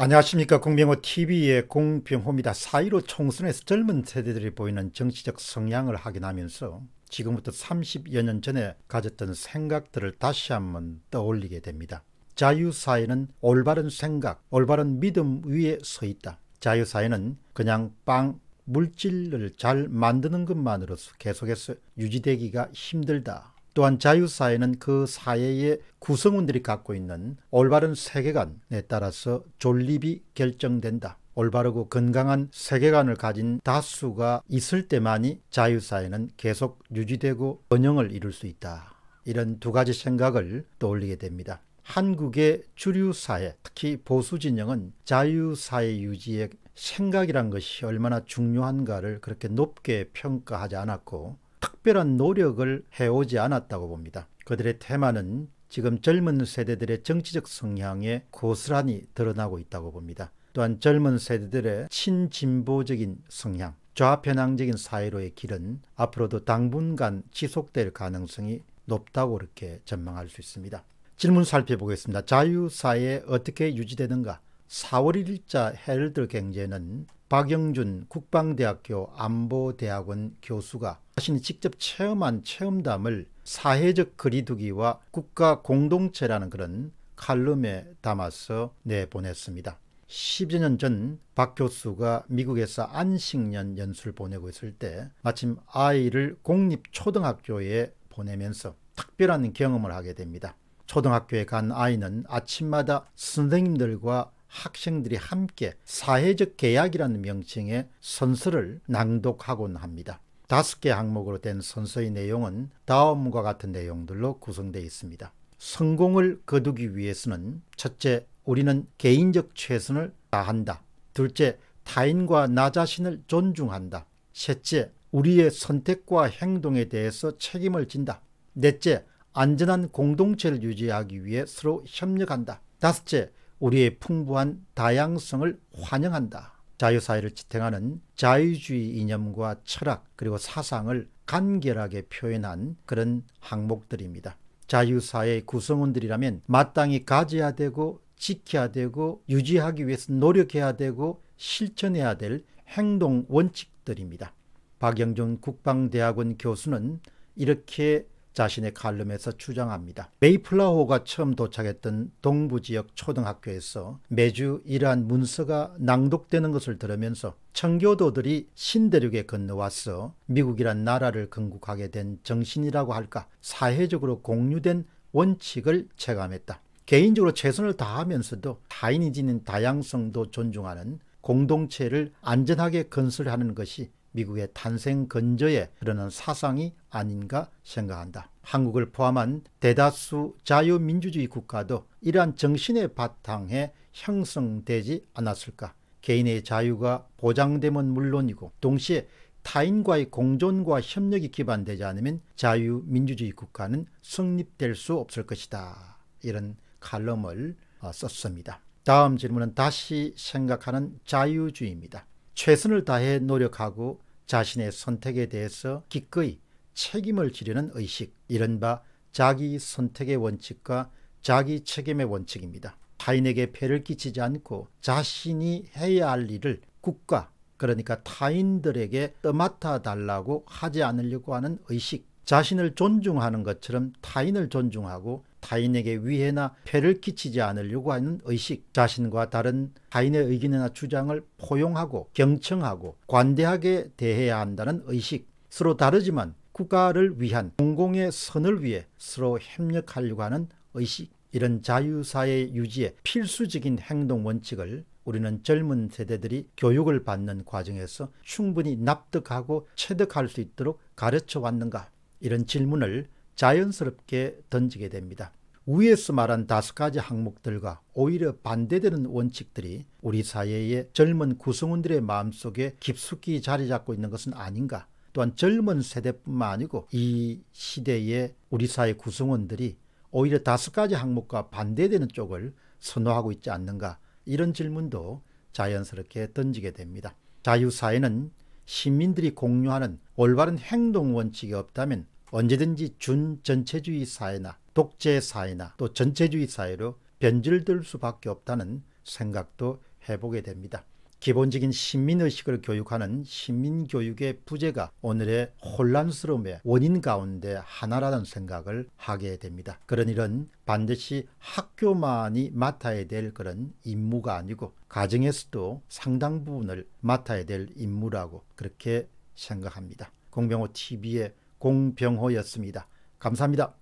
안녕하십니까 공병호 TV의 공병호입니다. 4.15 총선에서 젊은 세대들이 보이는 정치적 성향을 확인하면서 지금부터 30여 년 전에 가졌던 생각들을 다시 한번 떠올리게 됩니다. 자유사회는 올바른 생각, 올바른 믿음 위에 서 있다. 자유사회는 그냥 빵, 물질을 잘 만드는 것만으로 계속해서 유지되기가 힘들다 또한 자유사회는 그 사회의 구성원들이 갖고 있는 올바른 세계관에 따라서 존립이 결정된다. 올바르고 건강한 세계관을 가진 다수가 있을 때만이 자유사회는 계속 유지되고 번영을 이룰 수 있다. 이런 두 가지 생각을 떠올리게 됩니다. 한국의 주류사회, 특히 보수진영은 자유사회 유지의 생각이란 것이 얼마나 중요한가를 그렇게 높게 평가하지 않았고 특별한 노력을 해오지 않았다고 봅니다. 그들의 테마는 지금 젊은 세대들의 정치적 성향에 고스란히 드러나고 있다고 봅니다. 또한 젊은 세대들의 친진보적인 성향, 좌편향적인 사회로의 길은 앞으로도 당분간 지속될 가능성이 높다고 이렇게 전망할 수 있습니다. 질문 살펴보겠습니다. 자유사회 어떻게 유지되는가? 4월 1일자 헤드 경제는 박영준 국방대학교 안보대학원 교수가 자신이 직접 체험한 체험담을 사회적 거리두기와 국가 공동체라는 그런 칼럼에 담아서 내보냈습니다. 10여 년 전 박 교수가 미국에서 안식년 연수를 보내고 있을 때 마침 아이를 공립초등학교에 보내면서 특별한 경험을 하게 됩니다. 초등학교에 간 아이는 아침마다 선생님들과 학생들이 함께 사회적 계약이라는 명칭의 선서를 낭독하곤 합니다. 다섯 개 항목으로 된 선서의 내용은 다음과 같은 내용들로 구성되어 있습니다. 성공을 거두기 위해서는 첫째, 우리는 개인적 최선을 다한다. 둘째, 타인과 나 자신을 존중한다. 셋째, 우리의 선택과 행동에 대해서 책임을 진다. 넷째, 안전한 공동체를 유지하기 위해 서로 협력한다. 다섯째, 우리의 풍부한 다양성을 환영한다. 자유사회를 지탱하는 자유주의 이념과 철학 그리고 사상을 간결하게 표현한 그런 항목들입니다. 자유사회 의 구성원들이라면 마땅히 가져야 되고 지켜야 되고 유지하기 위해서 노력해야 되고 실천해야 될 행동 원칙들입니다. 박영준 국방대학원 교수는 이렇게 자신의 칼럼에서 주장합니다. 메이플라워가 처음 도착했던 동부 지역 초등학교에서 매주 이러한 문서가 낭독되는 것을 들으면서 청교도들이 신대륙에 건너와서 미국이란 나라를 건국하게 된 정신이라고 할까 사회적으로 공유된 원칙을 체감했다. 개인적으로 최선을 다하면서도 타인이 지닌 다양성도 존중하는 공동체를 안전하게 건설하는 것이 미국의 탄생 근저에 흐르는 사상이 아닌가 생각한다. 한국을 포함한 대다수 자유민주주의 국가도 이러한 정신의 바탕에 형성되지 않았을까. 개인의 자유가 보장됨은 물론이고 동시에 타인과의 공존과 협력이 기반되지 않으면 자유민주주의 국가는 성립될 수 없을 것이다. 이런 칼럼을 어, 썼습니다. 다음 질문은 다시 생각하는 자유주의입니다. 최선을 다해 노력하고 자신의 선택에 대해서 기꺼이 책임을 지려는 의식, 이른바 자기 선택의 원칙과 자기 책임의 원칙입니다. 타인에게 폐를 끼치지 않고 자신이 해야 할 일을 국가, 그러니까 타인들에게 떠맡아 달라고 하지 않으려고 하는 의식, 자신을 존중하는 것처럼 타인을 존중하고 타인에게 위해나 폐를 끼치지 않으려고 하는 의식, 자신과 다른 타인의 의견이나 주장을 포용하고 경청하고 관대하게 대해야 한다는 의식, 서로 다르지만 국가를 위한 공공의 선을 위해 서로 협력하려고 하는 의식, 이런 자유사회 유지에 필수적인 행동 원칙을 우리는 젊은 세대들이 교육을 받는 과정에서 충분히 납득하고 체득할 수 있도록 가르쳐 왔는가? 이런 질문을 자연스럽게 던지게 됩니다. 위에서 말한 다섯 가지 항목들과 오히려 반대되는 원칙들이 우리 사회의 젊은 구성원들의 마음속에 깊숙이 자리 잡고 있는 것은 아닌가. 또한 젊은 세대뿐만 아니고 이 시대의 우리 사회 구성원들이 오히려 다섯 가지 항목과 반대되는 쪽을 선호하고 있지 않는가. 이런 질문도 자연스럽게 던지게 됩니다. 자유사회는 시민들이 공유하는 올바른 행동 원칙이 없다면 언제든지 준전체주의 사회나 독재 사회나 또 전체주의 사회로 변질될 수밖에 없다는 생각도 해보게 됩니다. 기본적인 시민의식을 교육하는 시민교육의 부재가 오늘의 혼란스러움의 원인 가운데 하나라는 생각을 하게 됩니다. 그런 일은 반드시 학교만이 맡아야 될 그런 임무가 아니고 가정에서도 상당 부분을 맡아야 될 임무라고 그렇게 생각합니다. 공병호 TV의 공병호였습니다. 감사합니다.